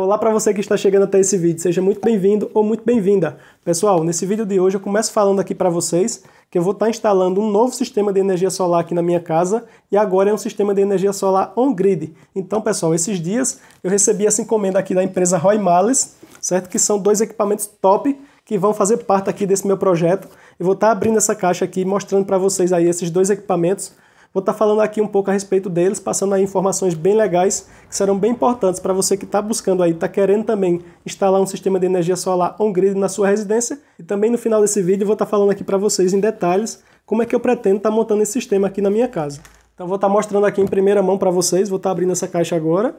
Olá para você que está chegando até esse vídeo, seja muito bem-vindo ou muito bem-vinda. Pessoal, nesse vídeo de hoje eu começo falando aqui para vocês que eu vou estar tá instalando um novo sistema de energia solar aqui na minha casa e agora é um sistema de energia solar on-grid. Então, pessoal, esses dias eu recebi essa encomenda aqui da empresa Roy Males, certo? Que são dois equipamentos top que vão fazer parte aqui desse meu projeto. Eu vou estar tá abrindo essa caixa aqui mostrando para vocês aí esses dois equipamentos Vou estar tá falando aqui um pouco a respeito deles, passando aí informações bem legais que serão bem importantes para você que está buscando aí, está querendo também instalar um sistema de energia solar on-grid na sua residência. E também no final desse vídeo vou estar tá falando aqui para vocês em detalhes como é que eu pretendo estar tá montando esse sistema aqui na minha casa. Então vou estar tá mostrando aqui em primeira mão para vocês, vou estar tá abrindo essa caixa agora.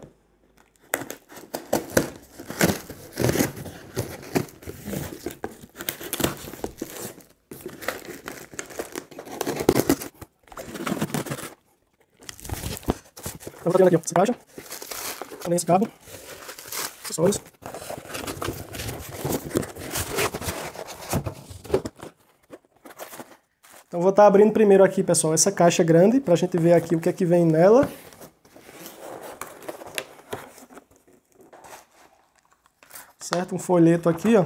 Tá tá então, vou aqui, ó, essa caixa. Também esse cabo. Acessórios. Então vou estar tá abrindo primeiro aqui, pessoal, essa caixa grande para a gente ver aqui o que é que vem nela. Certo? Um folheto aqui, ó.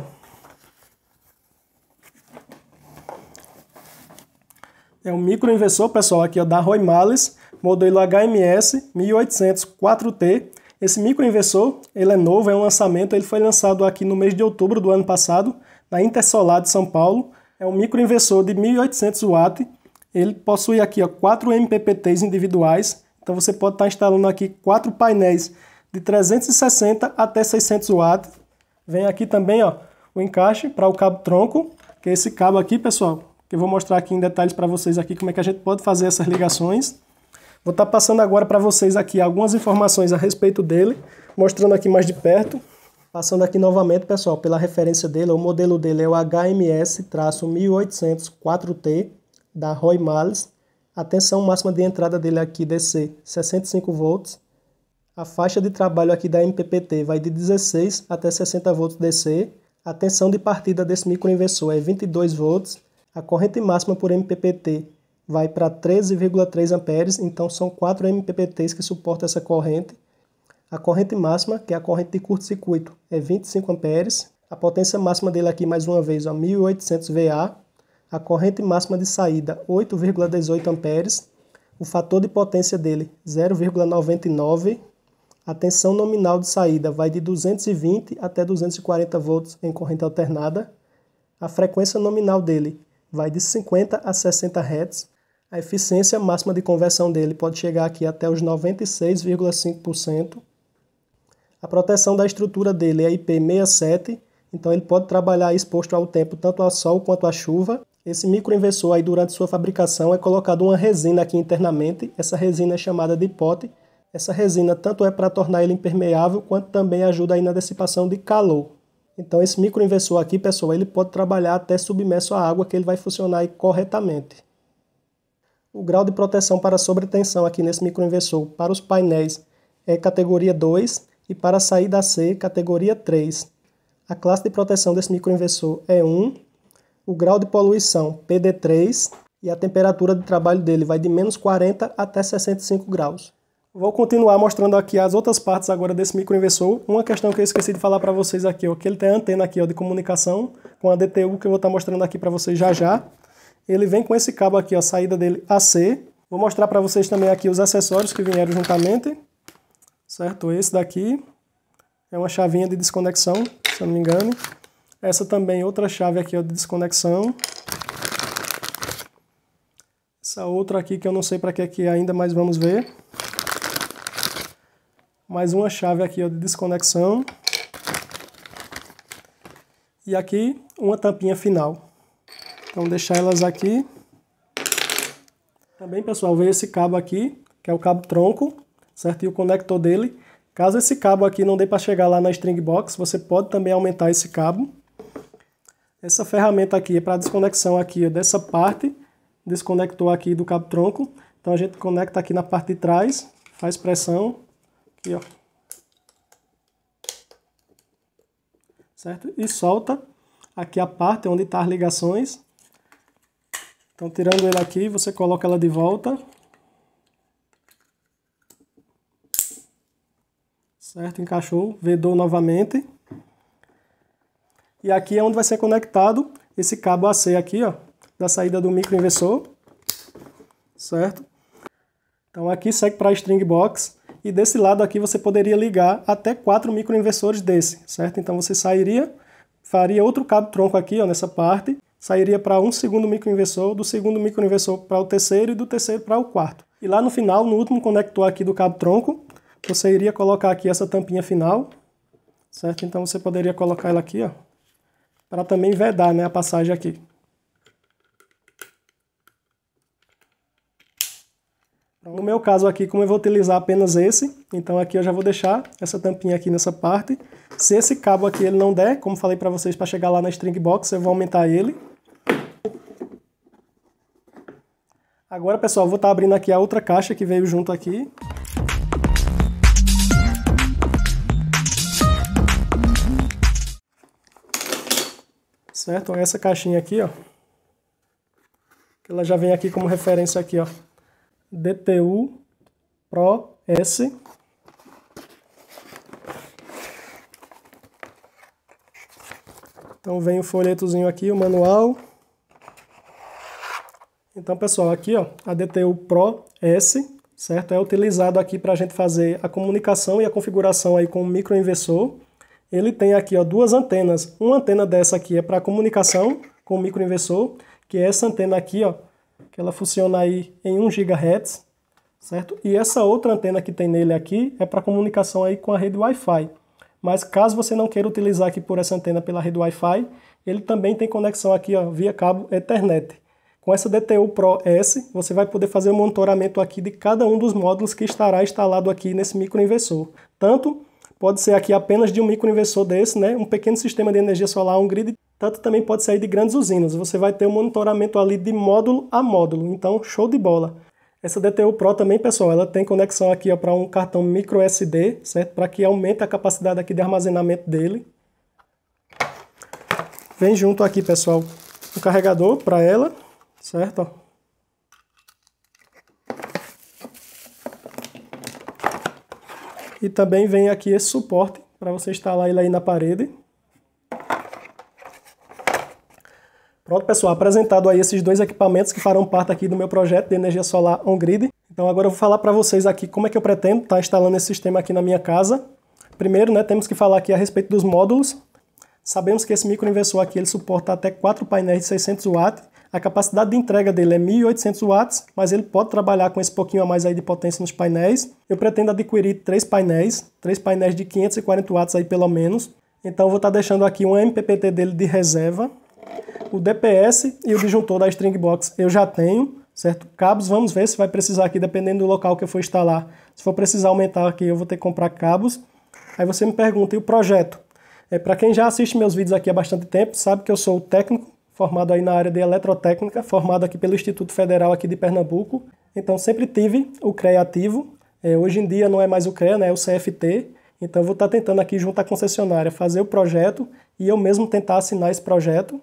É um microinversor, pessoal, aqui ó, da Roy Males modelo HMS 1800 4T. Esse microinversor, ele é novo, é um lançamento, ele foi lançado aqui no mês de outubro do ano passado, na Intersolar de São Paulo. É um microinversor de 1800 watts. Ele possui aqui ó, quatro MPPTs individuais, então você pode estar tá instalando aqui quatro painéis de 360 até 600 watts. Vem aqui também ó, o encaixe para o cabo tronco, que é esse cabo aqui, pessoal, que eu vou mostrar aqui em detalhes para vocês aqui como é que a gente pode fazer essas ligações. Vou estar tá passando agora para vocês aqui algumas informações a respeito dele, mostrando aqui mais de perto. Passando aqui novamente, pessoal, pela referência dele, o modelo dele é o HMS-1800-4T da Roy Males. A tensão máxima de entrada dele aqui DC 65 volts. A faixa de trabalho aqui da MPPT vai de 16 até 60 volts DC. A tensão de partida desse microinversor é 22 volts. A corrente máxima por MPPT vai para 13,3 amperes, então são 4 MPPTs que suporta essa corrente. A corrente máxima, que é a corrente de curto-circuito, é 25 amperes. A potência máxima dele aqui, mais uma vez, é 1800 VA. A corrente máxima de saída, 8,18 amperes. O fator de potência dele, 0,99. A tensão nominal de saída vai de 220 até 240 volts em corrente alternada. A frequência nominal dele vai de 50 a 60 Hz a eficiência máxima de conversão dele pode chegar aqui até os 96,5%. A proteção da estrutura dele é IP67, então ele pode trabalhar exposto ao tempo tanto ao sol quanto à chuva. Esse microinversor aí durante sua fabricação é colocado uma resina aqui internamente, essa resina é chamada de pote. Essa resina tanto é para tornar ele impermeável quanto também ajuda aí na dissipação de calor. Então esse microinversor aqui, pessoal, ele pode trabalhar até submerso à água que ele vai funcionar corretamente. O grau de proteção para sobretensão aqui nesse microinversor para os painéis é categoria 2 e para a saída C, categoria 3. A classe de proteção desse microinversor é 1, o grau de poluição PD3 e a temperatura de trabalho dele vai de menos 40 até 65 graus. Vou continuar mostrando aqui as outras partes agora desse microinversor. Uma questão que eu esqueci de falar para vocês aqui, ó, que ele tem a antena aqui ó, de comunicação com a DTU que eu vou estar tá mostrando aqui para vocês já já. Ele vem com esse cabo aqui, ó, saída dele AC. Vou mostrar para vocês também aqui os acessórios que vieram juntamente. Certo? Esse daqui é uma chavinha de desconexão, se eu não me engano. Essa também, outra chave aqui ó, de desconexão. Essa outra aqui que eu não sei para que é que é ainda, mas vamos ver. Mais uma chave aqui ó, de desconexão. E aqui uma tampinha final. Então deixar elas aqui. Também, pessoal, veio esse cabo aqui, que é o cabo tronco, certo? E o conector dele. Caso esse cabo aqui não dê para chegar lá na string box, você pode também aumentar esse cabo. Essa ferramenta aqui é para desconexão aqui dessa parte, desconector aqui do cabo tronco. Então a gente conecta aqui na parte de trás, faz pressão, aqui ó. Certo? E solta aqui a parte onde está as ligações. Então, tirando ele aqui, você coloca ela de volta. Certo? Encaixou, vedou novamente. E aqui é onde vai ser conectado esse cabo AC aqui, ó, da saída do microinversor. Certo? Então aqui segue para a string box e desse lado aqui você poderia ligar até quatro microinversores desse, certo? Então você sairia, faria outro cabo tronco aqui, ó, nessa parte sairia para um segundo microinversor, do segundo microinversor para o terceiro e do terceiro para o quarto. E lá no final, no último conector aqui do cabo tronco, você iria colocar aqui essa tampinha final, certo? Então você poderia colocar ela aqui, ó, para também vedar né, a passagem aqui. Então, no meu caso aqui, como eu vou utilizar apenas esse, então aqui eu já vou deixar essa tampinha aqui nessa parte. Se esse cabo aqui ele não der, como falei para vocês, para chegar lá na string box, eu vou aumentar ele. Agora, pessoal, vou estar tá abrindo aqui a outra caixa que veio junto aqui. Certo? Essa caixinha aqui, ó. Ela já vem aqui como referência aqui, ó. DTU Pro S Então vem o folhetozinho aqui, o manual. Então, pessoal, aqui ó, a DTU Pro S, certo? É utilizado aqui para a gente fazer a comunicação e a configuração aí com o microinversor. Ele tem aqui ó, duas antenas. Uma antena dessa aqui é para comunicação com o microinversor, que é essa antena aqui, ó, que ela funciona aí em 1 GHz, certo? E essa outra antena que tem nele aqui é para comunicação aí com a rede Wi-Fi. Mas caso você não queira utilizar aqui por essa antena pela rede Wi-Fi, ele também tem conexão aqui ó, via cabo Ethernet. Com essa DTU Pro S, você vai poder fazer o monitoramento aqui de cada um dos módulos que estará instalado aqui nesse microinversor. Tanto pode ser aqui apenas de um microinversor desse, né, um pequeno sistema de energia solar, um grid, tanto também pode sair de grandes usinas. Você vai ter o um monitoramento ali de módulo a módulo, então show de bola. Essa DTU Pro também, pessoal, ela tem conexão aqui para um cartão micro SD, certo? Para que aumente a capacidade aqui de armazenamento dele. Vem junto aqui, pessoal, o carregador para ela, certo? E também vem aqui esse suporte para você instalar ele aí na parede. Pronto, pessoal, apresentado aí esses dois equipamentos que farão parte aqui do meu projeto de energia solar on-grid. Então agora eu vou falar para vocês aqui como é que eu pretendo estar tá instalando esse sistema aqui na minha casa. Primeiro, né, temos que falar aqui a respeito dos módulos. Sabemos que esse microinversor aqui ele suporta até 4 painéis de 600 watts a capacidade de entrega dele é 1800 watts, mas ele pode trabalhar com esse pouquinho a mais aí de potência nos painéis. Eu pretendo adquirir três painéis, três painéis de 540 watts aí pelo menos. Então vou estar tá deixando aqui um MPPT dele de reserva, o DPS e o disjuntor da string box eu já tenho, certo? Cabos, vamos ver se vai precisar aqui, dependendo do local que eu for instalar. Se for precisar aumentar aqui, eu vou ter que comprar cabos. Aí você me pergunta, e o projeto? É, Para quem já assiste meus vídeos aqui há bastante tempo, sabe que eu sou o técnico formado aí na área de eletrotécnica, formado aqui pelo Instituto Federal aqui de Pernambuco. Então sempre tive o CREA ativo. É, hoje em dia não é mais o CREA, né, é o CFT. Então vou estar tá tentando aqui junto à concessionária fazer o projeto e eu mesmo tentar assinar esse projeto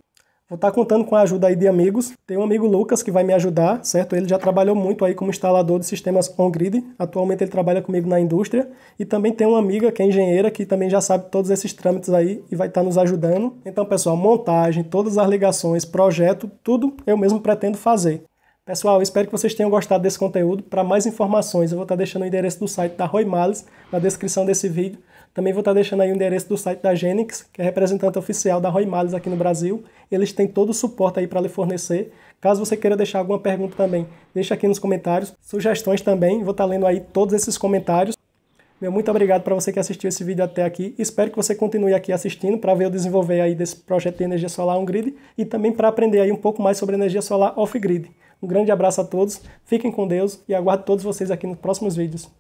Vou estar tá contando com a ajuda aí de amigos. Tem um amigo Lucas que vai me ajudar, certo? Ele já trabalhou muito aí como instalador de sistemas on-grid. Atualmente ele trabalha comigo na indústria. E também tem uma amiga que é engenheira que também já sabe todos esses trâmites aí e vai estar tá nos ajudando. Então, pessoal, montagem, todas as ligações, projeto, tudo eu mesmo pretendo fazer. Pessoal, espero que vocês tenham gostado desse conteúdo. Para mais informações, eu vou estar tá deixando o endereço do site da Roy Males na descrição desse vídeo. Também vou estar deixando aí o endereço do site da Genix, que é representante oficial da Roy Males aqui no Brasil. Eles têm todo o suporte aí para lhe fornecer. Caso você queira deixar alguma pergunta também, deixa aqui nos comentários. Sugestões também, vou estar lendo aí todos esses comentários. Meu muito obrigado para você que assistiu esse vídeo até aqui. Espero que você continue aqui assistindo para ver eu desenvolver aí desse projeto de energia solar on-grid e também para aprender aí um pouco mais sobre energia solar off-grid. Um grande abraço a todos, fiquem com Deus e aguardo todos vocês aqui nos próximos vídeos.